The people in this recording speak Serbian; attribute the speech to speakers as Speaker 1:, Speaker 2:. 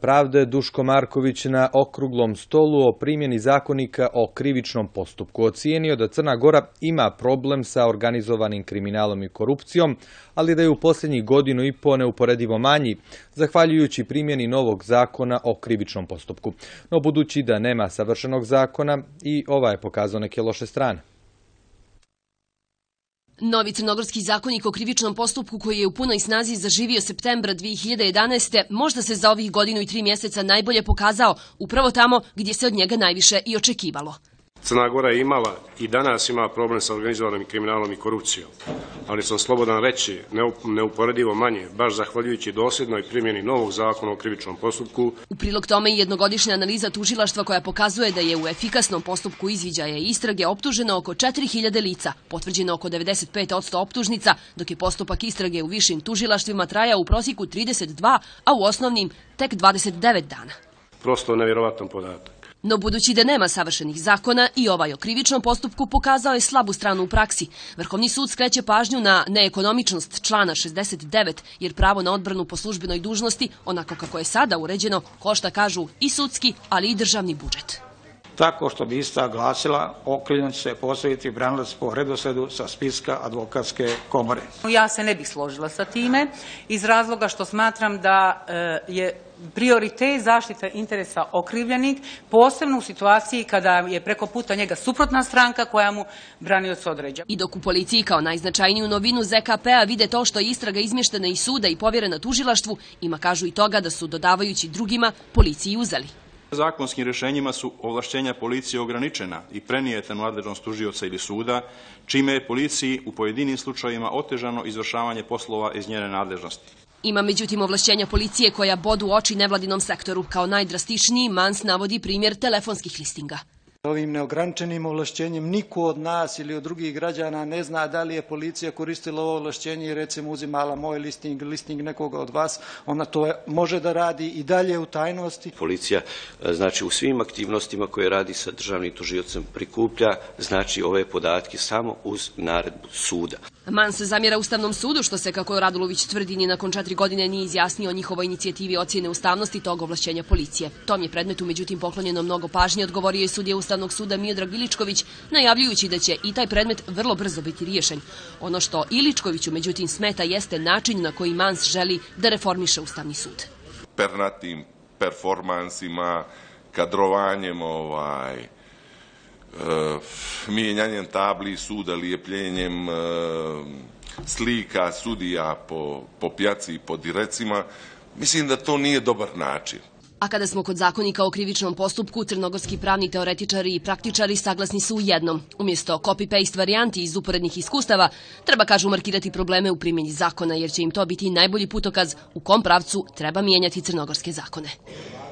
Speaker 1: Pravde Duško Marković na okruglom stolu o primjeni zakonika o krivičnom postupku ocijenio da Crna Gora ima problem sa organizovanim kriminalom i korupcijom, ali da je u posljednjih godinu i po neuporedivo manji, zahvaljujući primjeni novog zakona o krivičnom postupku. No budući da nema savršenog zakona, i ova je pokazao neke loše strane. Novi crnogorski zakonik o krivičnom postupku koji je u punoj snazi zaživio septembra 2011. možda se za ovih godinu i tri mjeseca najbolje pokazao upravo tamo gdje se od njega najviše i očekivalo. Crna Gora je imala i danas ima problem sa organizovanim kriminalom i korupcijom, ali sam slobodan reći neuporedivo manje, baš zahvaljujući dosljednoj primjeni novog zakona o krivičnom postupku. U prilog tome i jednogodišnja analiza tužilaštva koja pokazuje da je u efikasnom postupku izviđaja i istrage optuženo oko 4000 lica, potvrđeno oko 95% optužnica, dok je postupak istrage u višim tužilaštvima trajao u prosjeku 32, a u osnovnim tek 29 dana. Prosto nevjerovatan podatak. No budući da nema savršenih zakona i ovaj o krivičnom postupku pokazao je slabu stranu u praksi. Vrhovni sud skreće pažnju na neekonomičnost člana 69 jer pravo na odbranu po službenoj dužnosti, onako kako je sada uređeno, košta kažu i sudski, ali i državni budžet tako što bi ista glasila okrivljen će postaviti branilac po redosledu sa spiska advokatske komore. Ja se ne bih složila sa time iz razloga što smatram da e, je prioritet zaštita interesa okrivljenik, posebno u situaciji kada je preko puta njega suprotna stranka koja mu branioc određa. I dok u policiji kao najznačajniju novinu ZKP-a vide to što je istraga izmještena iz suda i povjerena tužilaštvu, ima kažu i toga da su dodavajući drugima policiji uzali. Zakonskim rješenjima su ovlašćenja policije ograničena i prenijeta nadležnost tužioca ili suda, čime je policiji u pojedinim slučajima otežano izvršavanje poslova iz njene nadležnosti. Ima međutim ovlašćenja policije koja bodu oči nevladinom sektoru. Kao najdrastičniji Mans navodi primjer telefonskih listinga. Ovim neograničenim ovlašćenjem niko od nas ili od drugih građana ne zna da li je policija koristila ovo ovlašćenje i recimo uzimala moj listing, listing nekoga od vas, ona to može da radi i dalje u tajnosti. Policija e, znači u svim aktivnostima koje radi sa državnim tužiocem prikuplja znači ove podatke samo uz naredbu suda. Man se zamjera Ustavnom sudu što se, kako Radulović tvrdi, ni nakon četiri godine nije izjasnio o njihovoj inicijativi ocjene ustavnosti tog ovlašćenja policije. Tom je predmetu, međutim, poklonjeno mnogo pažnje, odgovorio je sudija Ustavnog suda Miodrag Iličković, najavljujući da će i taj predmet vrlo brzo biti riješen. Ono što Iličkoviću, međutim, smeta jeste način na koji Mans želi da reformiše Ustavni sud. Pernatim performansima, kadrovanjem ovaj, Eh, mijenjanjem tabli suda, lijepljenjem eh, slika sudija po, po pjaci i po direcima, mislim da to nije dobar način. A kada smo kod zakonika o krivičnom postupku, crnogorski pravni teoretičari i praktičari saglasni su u jednom. Umjesto copy-paste varijanti iz uporednih iskustava, treba, kažu, markirati probleme u primjeni zakona, jer će im to biti najbolji putokaz u kom pravcu treba mijenjati crnogorske zakone.